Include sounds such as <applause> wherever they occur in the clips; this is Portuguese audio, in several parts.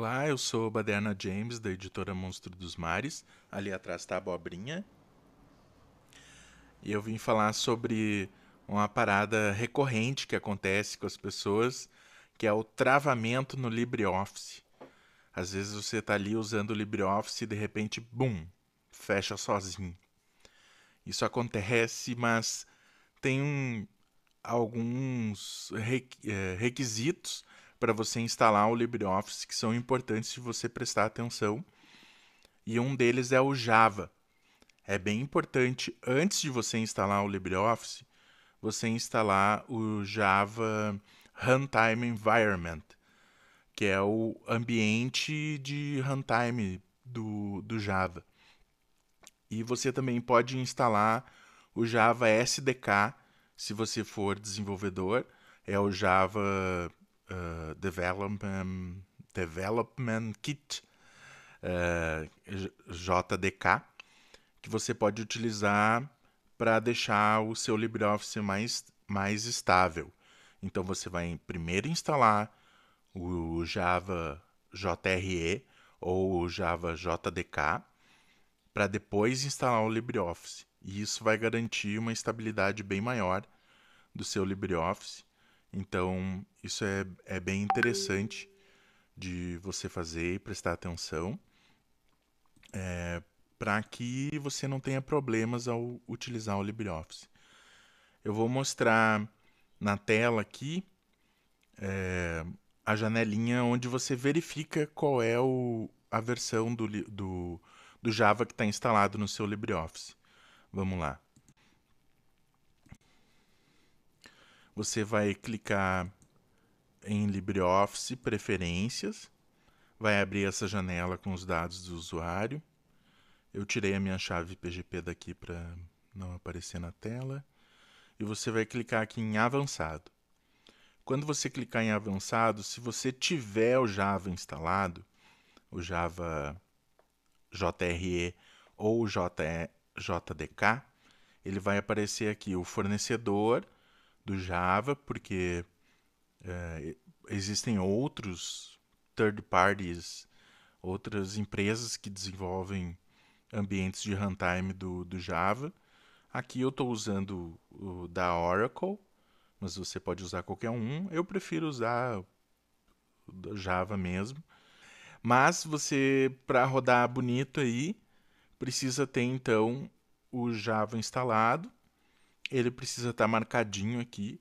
Olá, eu sou Baderna James, da editora Monstro dos Mares. Ali atrás está a abobrinha. E eu vim falar sobre uma parada recorrente que acontece com as pessoas, que é o travamento no LibreOffice. Às vezes você está ali usando o LibreOffice e de repente, bum, fecha sozinho. Isso acontece, mas tem um, alguns eh, requisitos para você instalar o LibreOffice que são importantes se você prestar atenção. E um deles é o Java. É bem importante antes de você instalar o LibreOffice, você instalar o Java Runtime Environment, que é o ambiente de runtime do, do Java. E você também pode instalar o Java SDK, se você for desenvolvedor, é o Java uh, Development, Development Kit, uh, eh, JDK, que você pode utilizar para deixar o seu LibreOffice mais, mais estável. Então você vai primeiro instalar o Java JRE ou o Java JDK para depois instalar o LibreOffice. E isso vai garantir uma estabilidade bem maior do seu LibreOffice então, isso é, é bem interessante de você fazer e prestar atenção é, para que você não tenha problemas ao utilizar o LibreOffice. Eu vou mostrar na tela aqui é, a janelinha onde você verifica qual é o, a versão do, do, do Java que está instalado no seu LibreOffice. Vamos lá. Você vai clicar em LibreOffice Preferências, vai abrir essa janela com os dados do usuário. Eu tirei a minha chave PGP daqui para não aparecer na tela. E você vai clicar aqui em Avançado. Quando você clicar em Avançado, se você tiver o Java instalado, o Java JRE ou o JDK, ele vai aparecer aqui o fornecedor do Java, porque é, existem outros third parties, outras empresas que desenvolvem ambientes de runtime do, do Java. Aqui eu estou usando o da Oracle, mas você pode usar qualquer um. Eu prefiro usar o Java mesmo. Mas você, para rodar bonito aí, precisa ter então o Java instalado ele precisa estar tá marcadinho aqui.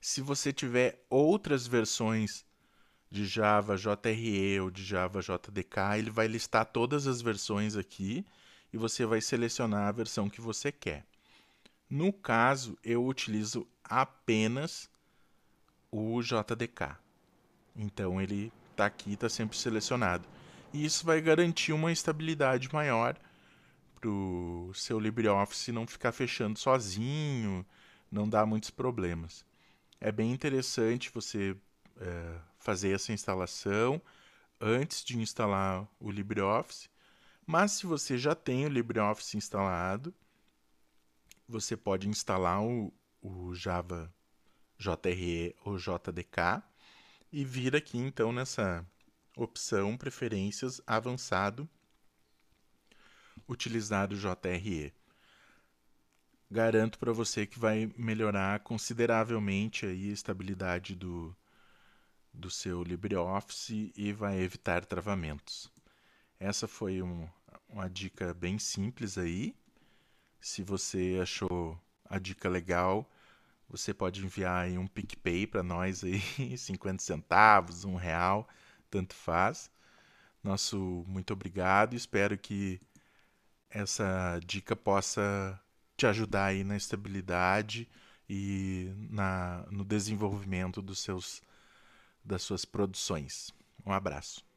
Se você tiver outras versões de Java JRE ou de Java JDK, ele vai listar todas as versões aqui e você vai selecionar a versão que você quer. No caso, eu utilizo apenas o JDK. Então ele está aqui, está sempre selecionado. E isso vai garantir uma estabilidade maior o seu LibreOffice não ficar fechando sozinho, não dá muitos problemas. É bem interessante você é, fazer essa instalação antes de instalar o LibreOffice, mas se você já tem o LibreOffice instalado, você pode instalar o, o Java JRE ou JDK e vir aqui então nessa opção Preferências Avançado utilizar o JRE. Garanto para você que vai melhorar consideravelmente a estabilidade do, do seu LibreOffice e vai evitar travamentos. Essa foi um, uma dica bem simples aí. Se você achou a dica legal, você pode enviar aí um PicPay para nós aí, 50 <laughs> centavos, um real, tanto faz. Nosso muito obrigado. e Espero que essa dica possa te ajudar aí na estabilidade e na, no desenvolvimento dos seus, das suas produções. Um abraço.